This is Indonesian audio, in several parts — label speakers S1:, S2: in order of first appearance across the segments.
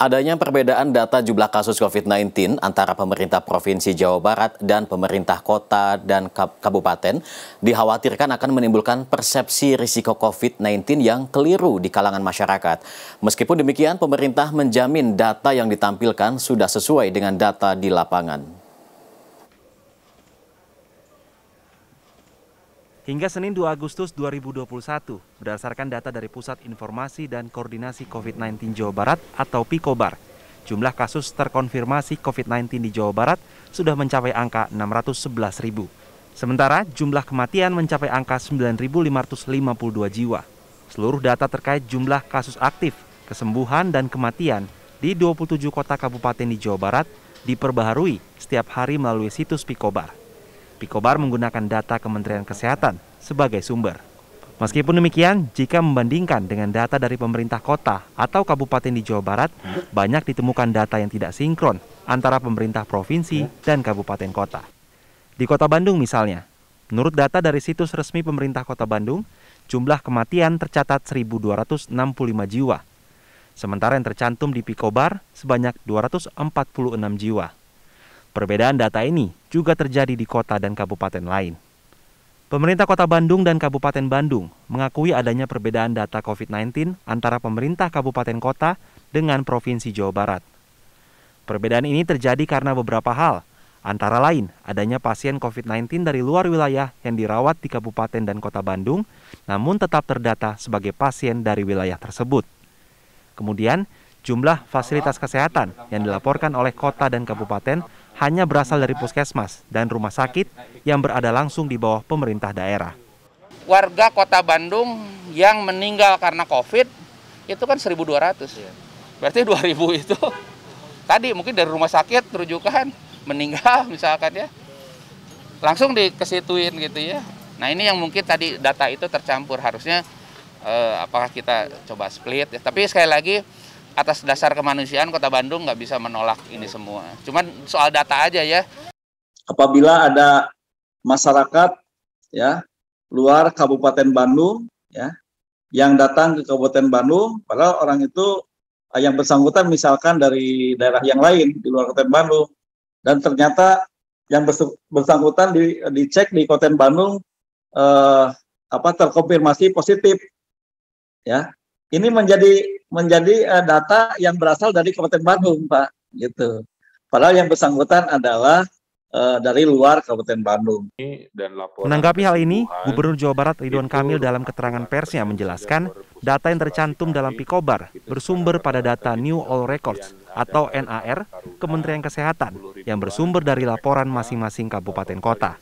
S1: Adanya perbedaan data jumlah kasus COVID-19 antara pemerintah Provinsi Jawa Barat dan pemerintah kota dan kabupaten dikhawatirkan akan menimbulkan persepsi risiko COVID-19 yang keliru di kalangan masyarakat. Meskipun demikian, pemerintah menjamin data yang ditampilkan sudah sesuai dengan data di lapangan. Hingga Senin 2 Agustus 2021, berdasarkan data dari Pusat Informasi dan Koordinasi COVID-19 Jawa Barat atau PIKOBAR, jumlah kasus terkonfirmasi COVID-19 di Jawa Barat sudah mencapai angka 611 ribu. Sementara jumlah kematian mencapai angka 9.552 jiwa. Seluruh data terkait jumlah kasus aktif, kesembuhan, dan kematian di 27 kota kabupaten di Jawa Barat diperbaharui setiap hari melalui situs Pikobar. Pikobar menggunakan data Kementerian Kesehatan sebagai sumber. Meskipun demikian, jika membandingkan dengan data dari pemerintah kota atau kabupaten di Jawa Barat, banyak ditemukan data yang tidak sinkron antara pemerintah provinsi dan kabupaten kota. Di kota Bandung misalnya, menurut data dari situs resmi pemerintah kota Bandung, jumlah kematian tercatat 1.265 jiwa. Sementara yang tercantum di Pikobar sebanyak 246 jiwa. Perbedaan data ini juga terjadi di kota dan kabupaten lain. Pemerintah Kota Bandung dan Kabupaten Bandung mengakui adanya perbedaan data COVID-19 antara pemerintah kabupaten kota dengan Provinsi Jawa Barat. Perbedaan ini terjadi karena beberapa hal, antara lain adanya pasien COVID-19 dari luar wilayah yang dirawat di Kabupaten dan Kota Bandung, namun tetap terdata sebagai pasien dari wilayah tersebut. Kemudian, jumlah fasilitas kesehatan yang dilaporkan oleh kota dan kabupaten hanya berasal dari puskesmas dan rumah sakit yang berada langsung di bawah pemerintah daerah. Warga kota Bandung yang meninggal karena COVID itu kan 1.200 iya. Berarti 2.000 itu tadi mungkin dari rumah sakit rujukan meninggal misalkan ya. Langsung dikesituin gitu ya. Nah ini yang mungkin tadi data itu tercampur harusnya eh, apakah kita coba split ya. Tapi sekali lagi atas dasar kemanusiaan Kota Bandung nggak bisa menolak ini semua. Cuman soal data aja ya. Apabila ada masyarakat ya luar Kabupaten Bandung ya yang datang ke Kabupaten Bandung, padahal orang itu eh, yang bersangkutan misalkan dari daerah yang lain di luar Kabupaten Bandung dan ternyata yang bersangkutan di, dicek di Kabupaten Bandung eh, apa terkonfirmasi positif ya ini menjadi menjadi uh, data yang berasal dari Kabupaten Bandung, Pak. Gitu. Padahal yang bersangkutan adalah uh, dari luar
S2: Kabupaten Bandung. Dan Menanggapi
S1: hal ini, Gubernur Jawa Barat Ridwan Kamil dalam keterangan persnya menjelaskan data yang tercantum dalam Pikobar bersumber pada data New All Records atau NAR Kementerian Kesehatan yang bersumber dari laporan masing-masing kabupaten kota.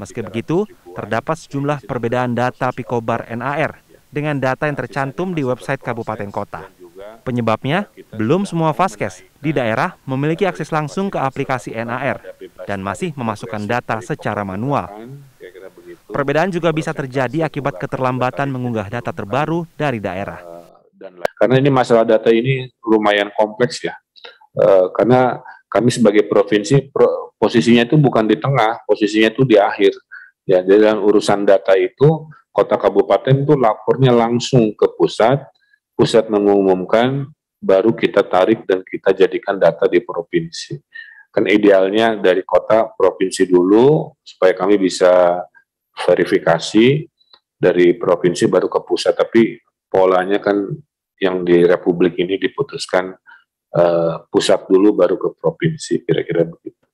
S1: Meski begitu, terdapat sejumlah perbedaan data Pikobar NAR dengan data yang tercantum di website kabupaten kota. Penyebabnya, belum semua vaskes di daerah memiliki akses langsung ke aplikasi NAR dan masih memasukkan data secara manual. Perbedaan juga bisa terjadi akibat keterlambatan mengunggah data terbaru dari daerah.
S2: Karena ini masalah data ini lumayan kompleks ya. Eh, karena kami sebagai provinsi posisinya itu bukan di tengah, posisinya itu di akhir. Ya, jadi dalam urusan data itu kota kabupaten itu lapornya langsung ke pusat, pusat mengumumkan, baru kita tarik dan kita jadikan data di provinsi. Kan idealnya dari kota provinsi dulu supaya kami bisa verifikasi dari provinsi baru ke pusat. Tapi polanya kan yang di Republik ini diputuskan uh, pusat dulu baru ke provinsi kira-kira begitu.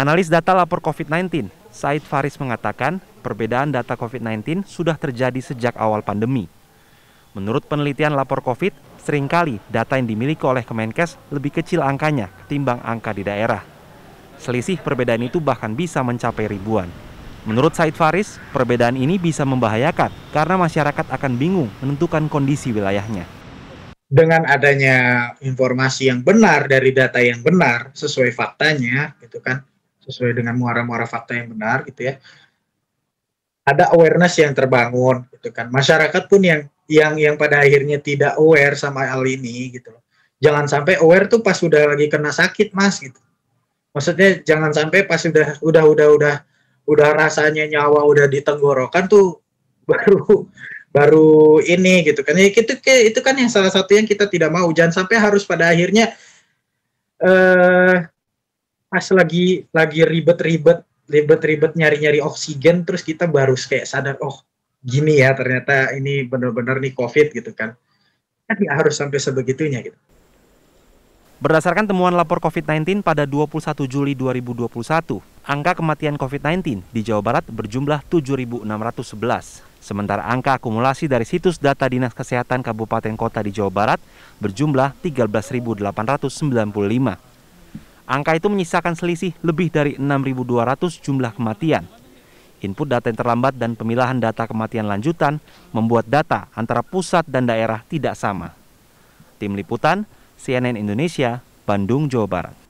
S1: Analis data lapor COVID-19, Said Faris mengatakan perbedaan data COVID-19 sudah terjadi sejak awal pandemi. Menurut penelitian lapor COVID, seringkali data yang dimiliki oleh Kemenkes lebih kecil angkanya ketimbang angka di daerah. Selisih perbedaan itu bahkan bisa mencapai ribuan. Menurut Said Faris, perbedaan ini bisa membahayakan karena masyarakat akan bingung menentukan kondisi wilayahnya
S2: dengan adanya informasi yang benar dari data yang benar sesuai faktanya gitu kan sesuai dengan muara-muara fakta yang benar gitu ya ada awareness yang terbangun gitu kan masyarakat pun yang yang yang pada akhirnya tidak aware sama hal ini gitu loh jangan sampai aware tuh pas sudah lagi kena sakit mas gitu maksudnya jangan sampai pas sudah udah udah udah udah rasanya nyawa udah ditenggorokan tuh baru baru ini gitu kan ya itu itu kan yang salah satu yang kita tidak mau jangan sampai harus pada akhirnya eh pas lagi lagi ribet-ribet ribet-ribet nyari-nyari oksigen terus kita baru kayak sadar oh gini ya ternyata ini benar-benar nih covid gitu kan kan nggak harus sampai sebegitunya gitu
S1: Berdasarkan temuan lapor COVID-19 pada 21 Juli 2021, angka kematian COVID-19 di Jawa Barat berjumlah 7.611. Sementara angka akumulasi dari situs data Dinas Kesehatan Kabupaten Kota di Jawa Barat berjumlah 13.895. Angka itu menyisakan selisih lebih dari 6.200 jumlah kematian. Input data yang terlambat dan pemilahan data kematian lanjutan membuat data antara pusat dan daerah tidak sama. Tim Liputan, CNN Indonesia, Bandung, Jawa Barat.